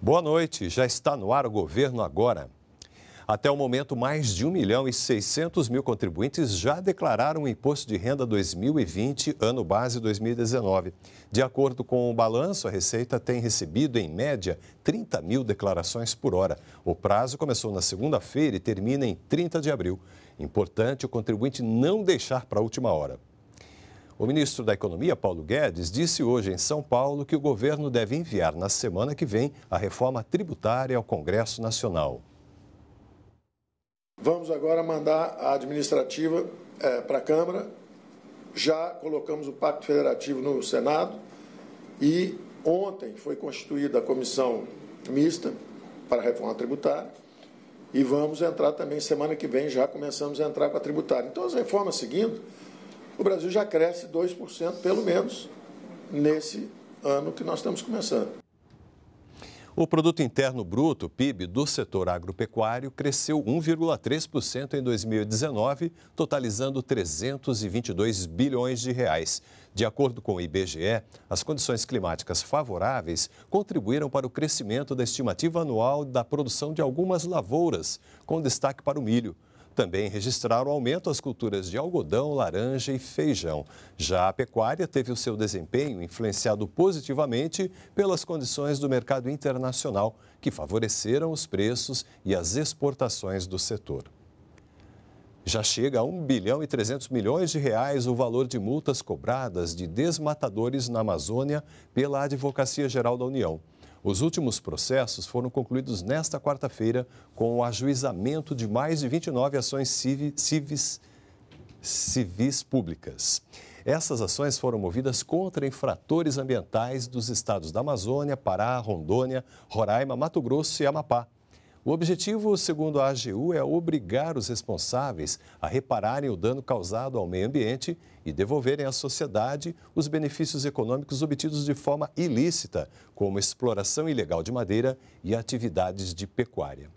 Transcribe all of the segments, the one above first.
Boa noite, já está no ar o Governo Agora. Até o momento, mais de 1 milhão e 600 mil contribuintes já declararam o Imposto de Renda 2020, ano base 2019. De acordo com o balanço, a Receita tem recebido, em média, 30 mil declarações por hora. O prazo começou na segunda-feira e termina em 30 de abril. Importante o contribuinte não deixar para a última hora. O ministro da Economia, Paulo Guedes, disse hoje em São Paulo que o governo deve enviar na semana que vem a reforma tributária ao Congresso Nacional. Vamos agora mandar a administrativa é, eh, para a Câmara. Já colocamos o Pacto Federativo no Senado e ontem foi constituída a comissão mista para a reforma tributária e vamos entrar também semana que vem, já começamos a entrar com a tributária. Então, as reformas seguindo o Brasil já cresce 2%, pelo menos, nesse ano que nós estamos começando. O produto interno bruto, PIB, do setor agropecuário cresceu 1,3% em 2019, totalizando 322 bilhões de reais. De acordo com o IBGE, as condições climáticas favoráveis contribuíram para o crescimento da estimativa anual da produção de algumas lavouras, com destaque para o milho. Também registraram aumento as culturas de algodão, laranja e feijão. Já a pecuária teve o seu desempenho influenciado positivamente pelas condições do mercado internacional, que favoreceram os preços e as exportações do setor. Já chega a 1 bilhão e 300 milhões de reais o valor de multas cobradas de desmatadores na Amazônia pela Advocacia Geral da União. Os últimos processos foram concluídos nesta quarta-feira com o ajuizamento de mais de 29 ações civis, civis públicas. Essas ações foram movidas contra infratores ambientais dos estados da Amazônia, Pará, Rondônia, Roraima, Mato Grosso e Amapá. O objetivo, segundo a AGU, é obrigar os responsáveis a repararem o dano causado ao meio ambiente e devolverem à sociedade os benefícios econômicos obtidos de forma ilícita, como exploração ilegal de madeira e atividades de pecuária.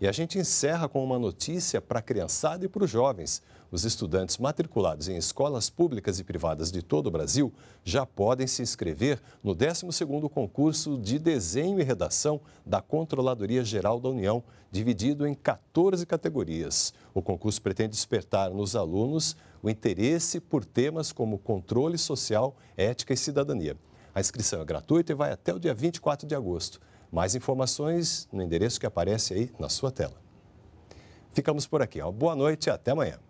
E a gente encerra com uma notícia para a criançada e para os jovens. Os estudantes matriculados em escolas públicas e privadas de todo o Brasil já podem se inscrever no 12º concurso de desenho e redação da Controladoria Geral da União, dividido em 14 categorias. O concurso pretende despertar nos alunos o interesse por temas como controle social, ética e cidadania. A inscrição é gratuita e vai até o dia 24 de agosto. Mais informações no endereço que aparece aí na sua tela. Ficamos por aqui. Ó. Boa noite e até amanhã.